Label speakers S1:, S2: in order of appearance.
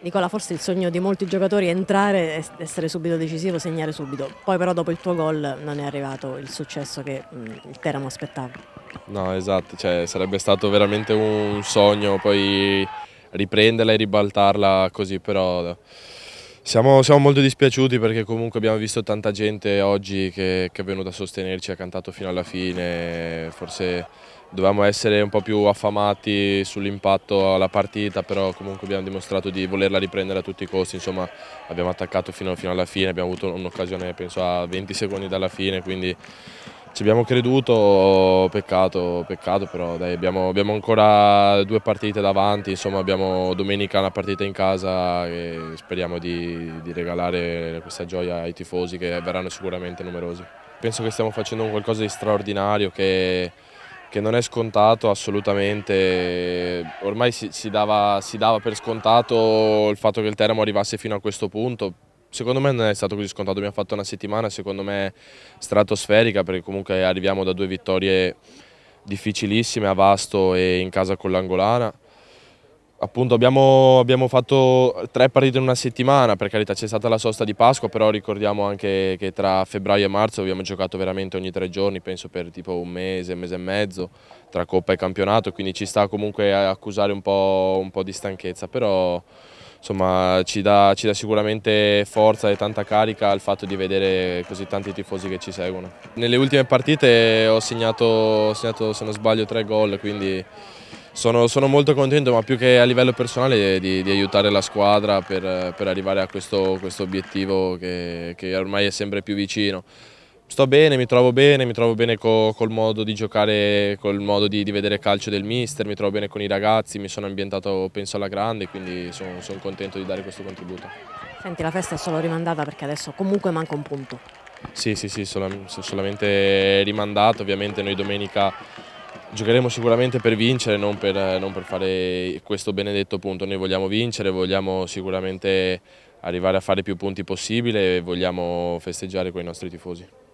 S1: Nicola, forse il sogno di molti giocatori è entrare, essere subito decisivo, segnare subito. Poi però dopo il tuo gol non è arrivato il successo che il Teramo aspettava. No, esatto, cioè, sarebbe stato veramente un sogno poi riprenderla e ribaltarla così, però siamo, siamo, molto dispiaciuti perché comunque abbiamo visto tanta gente oggi che, che, è venuta a sostenerci, ha cantato fino alla fine, forse dovevamo essere un po' più affamati sull'impatto alla partita, però comunque abbiamo dimostrato di volerla riprendere a tutti i costi, insomma abbiamo attaccato fino, fino alla fine, abbiamo avuto un'occasione penso a 20 secondi dalla fine, quindi ci abbiamo creduto, peccato, peccato però dai, abbiamo, abbiamo, ancora due partite davanti, insomma abbiamo domenica una partita in casa e speriamo di, di regalare questa gioia ai tifosi che verranno sicuramente numerosi. Penso che stiamo facendo qualcosa di straordinario che, che non è scontato assolutamente, ormai si, si, dava, si dava per scontato il fatto che il Teramo arrivasse fino a questo punto, secondo me non è stato così scontato, abbiamo fatto una settimana secondo me stratosferica perché comunque arriviamo da due vittorie difficilissime a Vasto e in casa con l'Angolana. Appunto abbiamo, abbiamo, fatto tre partite in una settimana, per carità c'è stata la sosta di Pasqua, però ricordiamo anche che tra febbraio e marzo abbiamo giocato veramente ogni tre giorni, penso per tipo un mese, un mese e mezzo, tra Coppa e campionato, quindi ci sta comunque a accusare un po', un po di stanchezza, però insomma, ci, dà, ci dà sicuramente forza e tanta carica il fatto di vedere così tanti tifosi che ci seguono. Nelle ultime partite ho segnato, ho segnato se non sbaglio tre gol, quindi sono, sono, molto contento, ma più che a livello personale di, di aiutare la squadra per, per, arrivare a questo, questo obiettivo che, che ormai è sempre più vicino sto bene, mi trovo bene, mi trovo bene co, col modo di giocare, col modo di, di, vedere calcio del mister, mi trovo bene con i ragazzi, mi sono ambientato penso alla grande, quindi sono son contento di dare questo contributo. Senti, la festa è solo rimandata perché adesso comunque manca un punto. Sì, sì, sì, sol solamente rimandato, ovviamente noi domenica giocheremo sicuramente per vincere, non per, non per, fare questo benedetto punto. Noi vogliamo vincere, vogliamo sicuramente arrivare a fare più punti possibile e vogliamo festeggiare con i nostri tifosi.